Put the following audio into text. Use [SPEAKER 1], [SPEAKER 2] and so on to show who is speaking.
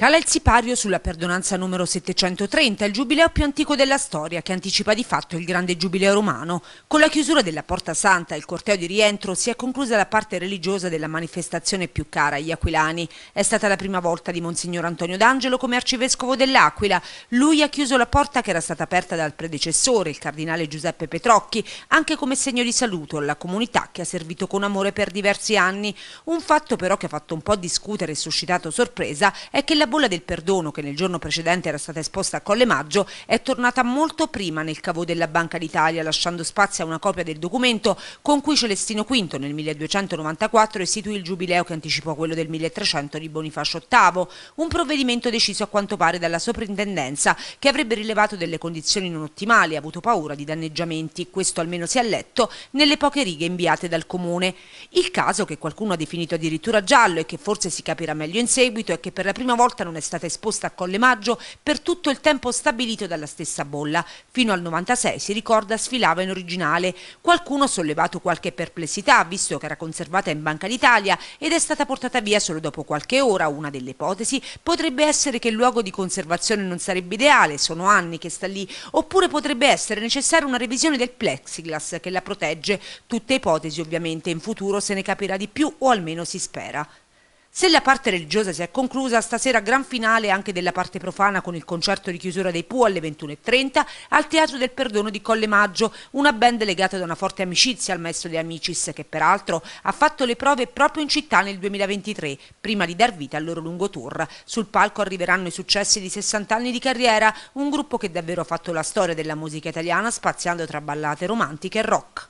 [SPEAKER 1] Cala il sipario sulla perdonanza numero 730, il giubileo più antico della storia che anticipa di fatto il grande giubileo romano. Con la chiusura della Porta Santa e il corteo di rientro si è conclusa la parte religiosa della manifestazione più cara agli aquilani. È stata la prima volta di Monsignor Antonio D'Angelo come arcivescovo dell'Aquila. Lui ha chiuso la porta che era stata aperta dal predecessore, il cardinale Giuseppe Petrocchi, anche come segno di saluto alla comunità che ha servito con amore per diversi anni. Un fatto però che ha fatto un po' discutere e suscitato sorpresa è che la bolla del perdono che nel giorno precedente era stata esposta a Colle Maggio è tornata molto prima nel cavo della Banca d'Italia, lasciando spazio a una copia del documento con cui Celestino V nel 1294 istituì il giubileo che anticipò quello del 1300 di Bonifacio VIII, un provvedimento deciso a quanto pare dalla soprintendenza che avrebbe rilevato delle condizioni non ottimali e avuto paura di danneggiamenti, questo almeno si è letto nelle poche righe inviate dal comune. Il caso che qualcuno ha definito addirittura giallo e che forse si capirà meglio in seguito è che per la prima volta volta non è stata esposta a Colle Maggio per tutto il tempo stabilito dalla stessa bolla. Fino al 96, si ricorda, sfilava in originale. Qualcuno ha sollevato qualche perplessità, visto che era conservata in Banca d'Italia ed è stata portata via solo dopo qualche ora. Una delle ipotesi potrebbe essere che il luogo di conservazione non sarebbe ideale, sono anni che sta lì, oppure potrebbe essere necessaria una revisione del plexiglass che la protegge. Tutte ipotesi ovviamente, in futuro se ne capirà di più o almeno si spera. Se la parte religiosa si è conclusa, stasera gran finale anche della parte profana con il concerto di chiusura dei Pooh alle 21.30 al Teatro del Perdono di Colle Maggio, una band legata da una forte amicizia al maestro De Amicis che peraltro ha fatto le prove proprio in città nel 2023, prima di dar vita al loro lungo tour. Sul palco arriveranno i successi di 60 anni di carriera, un gruppo che davvero ha fatto la storia della musica italiana spaziando tra ballate romantiche e rock.